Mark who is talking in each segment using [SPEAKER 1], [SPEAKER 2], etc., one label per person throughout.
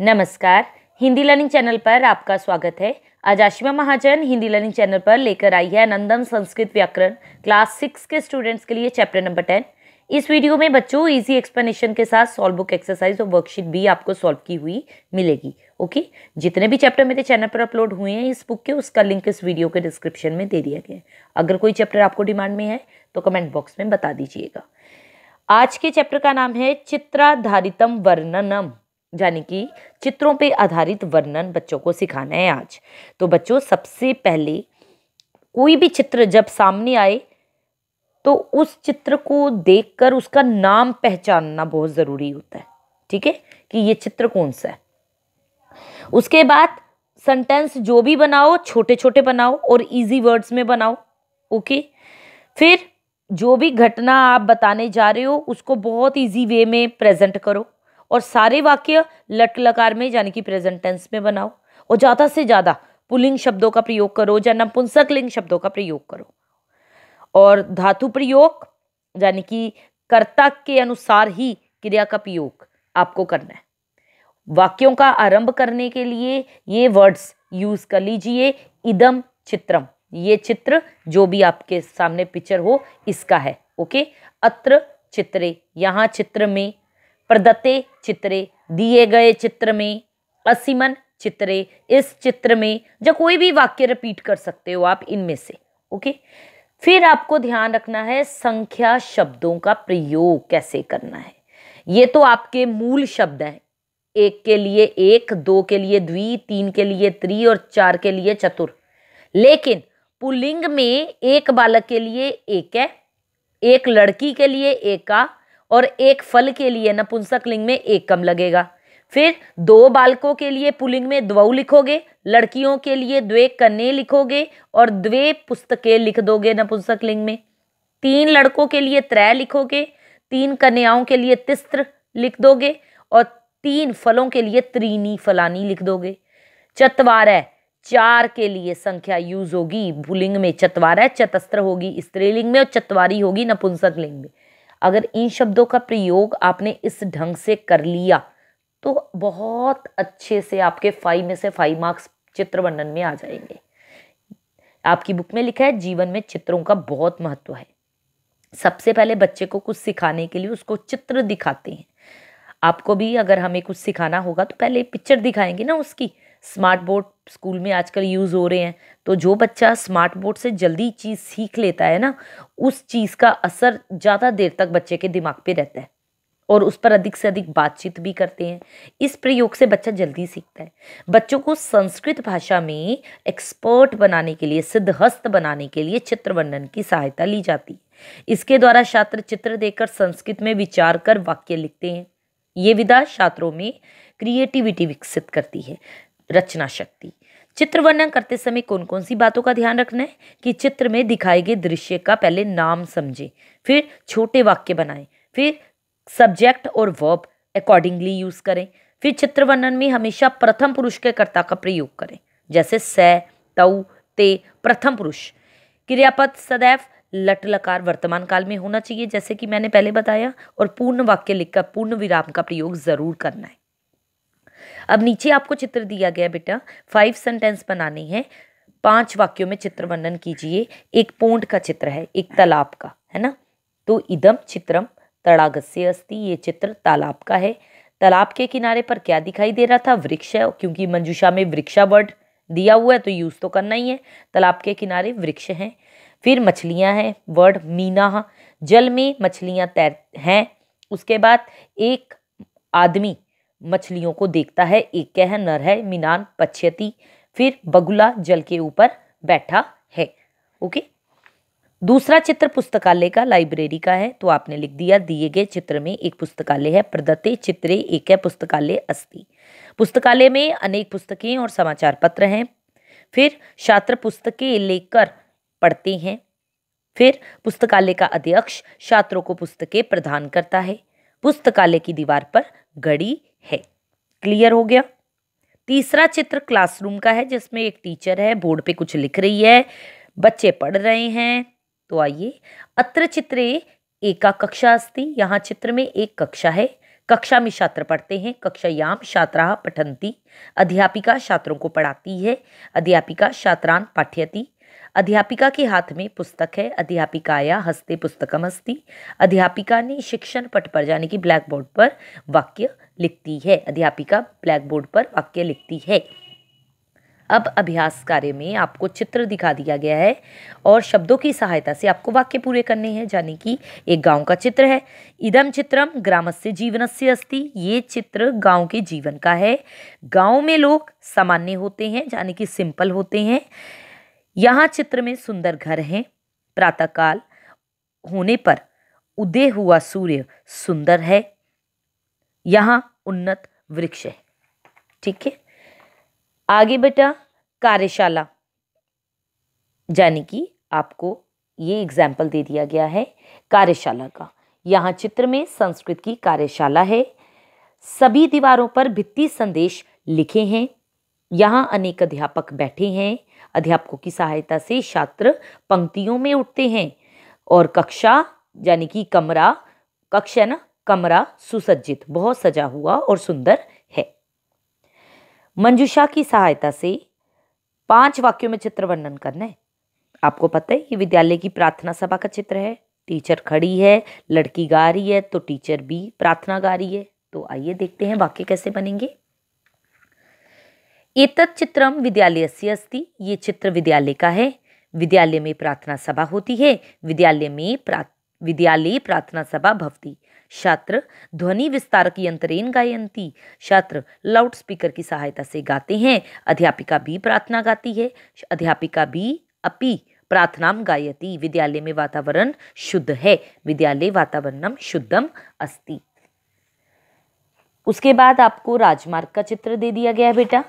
[SPEAKER 1] नमस्कार Hindi learning channel पर आपका स्वागत है आज आशिमा महाजन हिंदी लर्निंग चैनल पर लेकर आई है नंदम संस्कृत व्याकरण क्लास सिक्स के स्टूडेंट्स के लिए चैप्टर नंबर टेन इस वीडियो में बच्चों इजी एक्सप्लेनेशन के साथ सॉल्व बुक एक्सरसाइज और वर्कशीट भी आपको सॉल्व की हुई मिलेगी ओके जितने भी चैप्टर मेरे चैनल पर अपलोड हुए हैं इस बुक के उसका लिंक इस वीडियो के डिस्क्रिप्शन में दे दिया गया है अगर कोई चैप्टर आपको डिमांड में है तो कमेंट बॉक्स में बता दीजिएगा आज के चैप्टर का नाम है चित्राधारितम वर्णनम यानी कि चित्रों पे आधारित वर्णन बच्चों को सिखाना है आज तो बच्चों सबसे पहले कोई भी चित्र जब सामने आए तो उस चित्र को देखकर उसका नाम पहचानना बहुत ज़रूरी होता है ठीक है कि ये चित्र कौन सा है उसके बाद सेंटेंस जो भी बनाओ छोटे छोटे बनाओ और इजी वर्ड्स में बनाओ ओके फिर जो भी घटना आप बताने जा रहे हो उसको बहुत इजी वे में प्रेजेंट करो और सारे वाक्य लट लकार में यानी कि प्रेजेंट टेंस में बनाओ और ज़्यादा से ज़्यादा पुलिंग शब्दों का प्रयोग करो या नपुंसक लिंग शब्दों का प्रयोग करो और धातु प्रयोग यानी कि कर्ता के अनुसार ही क्रिया का प्रयोग आपको करना है वाक्यों का आरंभ करने के लिए ये वर्ड्स यूज कर लीजिए इदम चित्रम ये चित्र जो भी आपके सामने पिक्चर हो इसका है ओके अत्र चित्रे यहाँ चित्र में प्रदत्ते चित्रे दिए गए चित्र में असीमन चित्रे इस चित्र में या कोई भी वाक्य रिपीट कर सकते हो आप इनमें से ओके फिर आपको ध्यान रखना है संख्या शब्दों का प्रयोग कैसे करना है ये तो आपके मूल शब्द हैं एक के लिए एक दो के लिए द्वि तीन के लिए त्रि और चार के लिए चतुर लेकिन पुलिंग में एक बालक के लिए एक है एक लड़की के लिए एका और एक फल के लिए नपुंसक लिंग में एक कम लगेगा फिर दो बालकों के लिए पुलिंग में द्वौ लिखोगे लड़कियों के लिए द्वे कन्ने लिखोगे और द्वे पुस्तकें लिख दोगे नपुंसक लिंग में तीन लड़कों के लिए त्रय लिखोगे तीन कन्याओं के लिए तिस्त्र लिख दोगे और तीन फलों के लिए त्रीनी फलानी लिख दोगे चतवार चार के लिए संख्या यूज होगी भूलिंग में चतवार चतस्त्र होगी स्त्रीलिंग में और चतवारी होगी नपुंसक लिंग में अगर इन शब्दों का प्रयोग आपने इस ढंग से कर लिया तो बहुत अच्छे से आपके फाइव में से फाइव मार्क्स चित्र वर्णन में आ जाएंगे आपकी बुक में लिखा है जीवन में चित्रों का बहुत महत्व है सबसे पहले बच्चे को कुछ सिखाने के लिए उसको चित्र दिखाते हैं आपको भी अगर हमें कुछ सिखाना होगा तो पहले पिक्चर दिखाएंगे ना उसकी स्मार्ट बोर्ड स्कूल में आजकल यूज़ हो रहे हैं तो जो बच्चा स्मार्ट बोर्ड से जल्दी चीज़ सीख लेता है ना उस चीज़ का असर ज़्यादा देर तक बच्चे के दिमाग पे रहता है और उस पर अधिक से अधिक बातचीत भी करते हैं इस प्रयोग से बच्चा जल्दी सीखता है बच्चों को संस्कृत भाषा में एक्सपर्ट बनाने के लिए सिद्धहस्त बनाने के लिए चित्र वर्णन की सहायता ली जाती है इसके द्वारा छात्र चित्र देकर संस्कृत में विचार कर वाक्य लिखते हैं ये विधा छात्रों में क्रिएटिविटी विकसित करती है रचना शक्ति चित्र वर्णन करते समय कौन कौन सी बातों का ध्यान रखना है कि चित्र में दिखाए गए दृश्य का पहले नाम समझें फिर छोटे वाक्य बनाएं फिर सब्जेक्ट और वर्ब अकॉर्डिंगली यूज़ करें फिर चित्र वर्णन में हमेशा प्रथम पुरुष के कर्ता का प्रयोग करें जैसे स तऊ ते प्रथम पुरुष क्रियापद सदैव लट लकार वर्तमान काल में होना चाहिए जैसे कि मैंने पहले बताया और पूर्ण वाक्य लिखकर पूर्ण विराम का प्रयोग ज़रूर करना है अब नीचे आपको चित्र दिया गया बेटा फाइव सेंटेंस बनाने हैं पांच वाक्यों में चित्र वर्णन कीजिए एक पोंड का चित्र है एक तालाब का है ना तो इदम चित्रम तड़ागस्य अस्थि ये चित्र तालाब का है तालाब के किनारे पर क्या दिखाई दे रहा था वृक्ष है क्योंकि मंजुषा में वृक्षा वर्ड दिया हुआ है तो यूज़ तो करना ही है तालाब के किनारे वृक्ष हैं फिर मछलियां हैं वर्ड मीना जल में मछलियां तैर हैं उसके बाद एक आदमी मछलियों को देखता है एक कह नर है मीनान पछ्यति फिर बगुला जल के ऊपर बैठा है ओके दूसरा चित्र पुस्तकालय का लाइब्रेरी का है तो आपने लिख दिया दिए गए चित्र में एक पुस्तकालय है प्रदत्ते चित्रे एक है पुस्तकालय अस्ति पुस्तकालय में अनेक पुस्तकें और समाचार पत्र हैं फिर छात्र पुस्तकें लेकर पढ़ते हैं फिर पुस्तकालय का अध्यक्ष छात्रों को पुस्तकें प्रदान करता है पुस्तकालय की दीवार पर घड़ी है क्लियर हो गया तीसरा चित्र क्लासरूम का है जिसमें एक टीचर है बोर्ड पे कुछ लिख रही है बच्चे पढ़ रहे हैं तो आइए अत्र चित्रे एका कक्षा अस्ती यहाँ चित्र में एक कक्षा है कक्षा में छात्र पढ़ते हैं कक्षायाम छात्रा पठंती अध्यापिका छात्रों को पढ़ाती है अध्यापिका छात्रान पाठ्यती अध्यापिका के हाथ में पुस्तक है अध्यापिकाया हस्ते पुस्तकम हस्ती अध्यापिका ने शिक्षण पट पर यानी कि ब्लैक बोर्ड पर वाक्य लिखती है अध्यापिका ब्लैक बोर्ड पर वाक्य लिखती है अब अभ्यास कार्य में आपको चित्र दिखा दिया गया है और शब्दों की सहायता से आपको वाक्य पूरे करने हैं जाने कि एक गांव का चित्र है इदम चित्रम ग्रामस्य जीवनस्य अस्ति ये चित्र गांव के जीवन का है गांव में लोग सामान्य होते हैं यानी कि सिंपल होते हैं यहाँ चित्र में सुंदर घर हैं प्रातःकाल होने पर उदय हुआ सूर्य सुंदर है यहाँ उन्नत वृक्ष है ठीक है आगे बेटा कार्यशाला यानी कि आपको ये एग्जाम्पल दे दिया गया है कार्यशाला का यहाँ चित्र में संस्कृत की कार्यशाला है सभी दीवारों पर भित्ति संदेश लिखे हैं यहाँ अनेक अध्यापक बैठे हैं अध्यापकों की सहायता से छात्र पंक्तियों में उठते हैं और कक्षा यानी कि कमरा कक्ष है ना कमरा सुसज्जित बहुत सजा हुआ और सुंदर है मंजुषा की सहायता से पांच वाक्यों में चित्र वर्णन करना है आपको पता है ये विद्यालय की प्रार्थना सभा का चित्र है टीचर खड़ी है लड़की गा रही है तो टीचर भी प्रार्थना गा रही है तो आइए देखते हैं वाक्य कैसे बनेंगे एतत् चित्रम से अस्ति ये चित्र विद्यालय का है विद्यालय में प्रार्थना सभा होती है विद्यालय में प्रा विद्यालय प्रार्थना सभा भवती छात्र ध्वनि विस्तारक यंत्रेन गायंती छात्र लाउड स्पीकर की सहायता से गाते हैं अध्यापिका भी प्रार्थना गाती है अध्यापिका भी अपि प्रार्थना गायती विद्यालय में वातावरण शुद्ध है विद्यालय वातावरण शुद्धम अस्ति उसके बाद आपको राजमार्ग का चित्र दे दिया गया है बेटा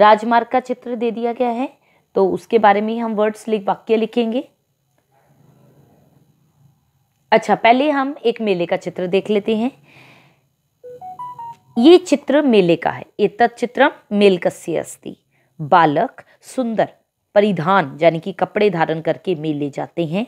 [SPEAKER 1] राजमार्ग का चित्र दे दिया गया है तो उसके बारे में हम वर्ड्स लिख वाक्य लिखेंगे अच्छा पहले हम एक मेले का चित्र देख लेते हैं ये चित्र मेले का है ये तत्चित्र मेलकस्य अस्ति बालक सुंदर परिधान यानी कि कपड़े धारण करके मेले जाते हैं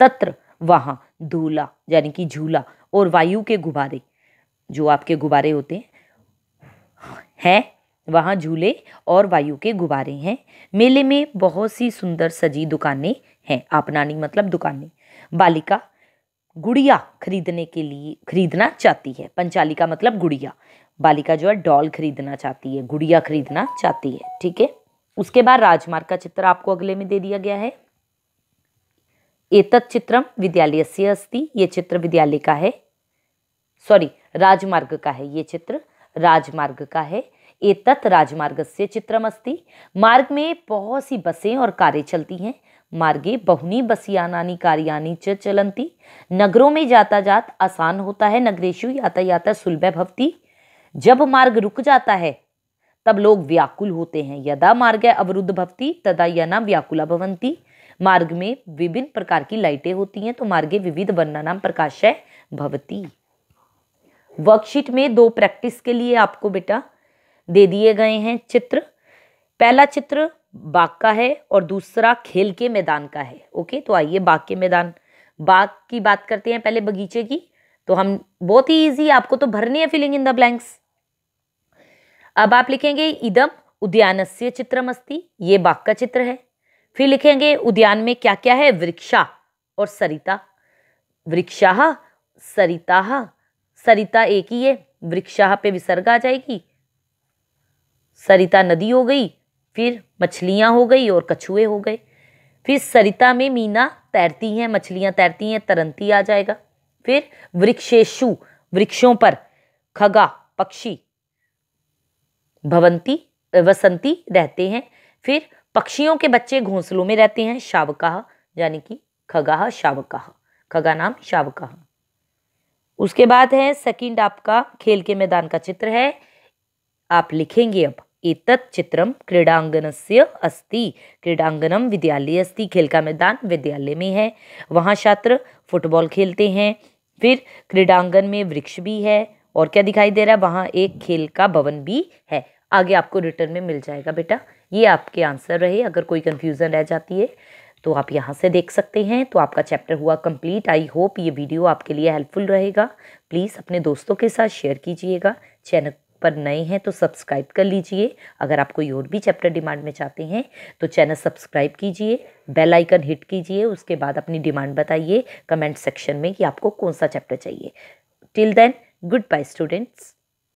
[SPEAKER 1] तत्र वहाँ धूला यानी कि झूला और वायु के गुब्बारे जो आपके गुब्बारे होते हैं हैं वहाँ झूले और वायु के गुब्बारे हैं मेले में बहुत सी सुंदर सजी दुकानें हैं आपनानी मतलब दुकानें बालिका गुड़िया खरीदने के लिए खरीदना चाहती है पंचाली का मतलब गुड़िया बालिका जो है डॉल खरीदना चाहती है गुड़िया खरीदना चाहती है ठीक है उसके बाद राजमार्ग का चित्र आपको अगले में दे दिया गया है एतत् चित्रम विद्यालय से अस्थि ये चित्र विद्यालय का है सॉरी राजमार्ग का है ये चित्र राजमार्ग का है एतत राजमार्ग से चित्रमस्ती मार्ग में बहुत सी बसें और कारें चलती हैं मार्गे बहुनी बसियानानी कार्यानी च चलंती नगरों में जाता जात आसान होता है नगरेशु यातायात सुलभ भवती जब मार्ग रुक जाता है तब लोग व्याकुल होते हैं यदा मार्ग अवरुद्ध भवती तदा यना व्याकुला भवंती मार्ग में विभिन्न प्रकार की लाइटें होती हैं तो मार्गे विविध प्रकाश प्रकाशय भवती वर्कशीट में दो प्रैक्टिस के लिए आपको बेटा दे दिए गए हैं चित्र पहला चित्र बाग का है और दूसरा खेल के मैदान का है ओके तो आइए बाग के मैदान बाग की बात करते हैं पहले बगीचे की तो हम बहुत ही इजी आपको तो भरनी है फिलिंग इन द ब्लैंक्स अब आप लिखेंगे इदम उद्यानस्य मस्ती ये बाग का चित्र है फिर लिखेंगे उद्यान में क्या क्या है वृक्षा और सरिता वृक्षा सरिता सरिता एक ही है वृक्षाह पे विसर्ग आ जाएगी सरिता नदी हो गई फिर मछलियां हो गई और कछुए हो गए फिर सरिता में मीना तैरती हैं मछलियाँ तैरती हैं तरंती आ जाएगा फिर वृक्षेशु वृक्षों पर खगा पक्षी भवंती वसंती रहते हैं फिर पक्षियों के बच्चे घोंसलों में रहते हैं शावकाह यानी कि खगाह शावकाह खगा नाम शावकाह उसके बाद है सेकंड आपका खेल के मैदान का चित्र है आप लिखेंगे अब एतत् चित्रम क्रीडांगन से अस्थि क्रीडांगनम विद्यालय अस्थि खेल का मैदान विद्यालय में है वहाँ छात्र फुटबॉल खेलते हैं फिर क्रीडांगन में वृक्ष भी है और क्या दिखाई दे रहा है वहाँ एक खेल का भवन भी है आगे आपको रिटर्न में मिल जाएगा बेटा ये आपके आंसर रहे अगर कोई कन्फ्यूज़न रह जाती है तो आप यहाँ से देख सकते हैं तो आपका चैप्टर हुआ कंप्लीट आई होप ये वीडियो आपके लिए हेल्पफुल रहेगा प्लीज़ अपने दोस्तों के साथ शेयर कीजिएगा चैनल पर नए हैं तो सब्सक्राइब कर लीजिए अगर आप कोई और भी चैप्टर डिमांड में चाहते हैं तो चैनल सब्सक्राइब कीजिए बेल आइकन हिट कीजिए उसके बाद अपनी डिमांड बताइए कमेंट सेक्शन में कि आपको कौन सा चैप्टर चाहिए till then good bye students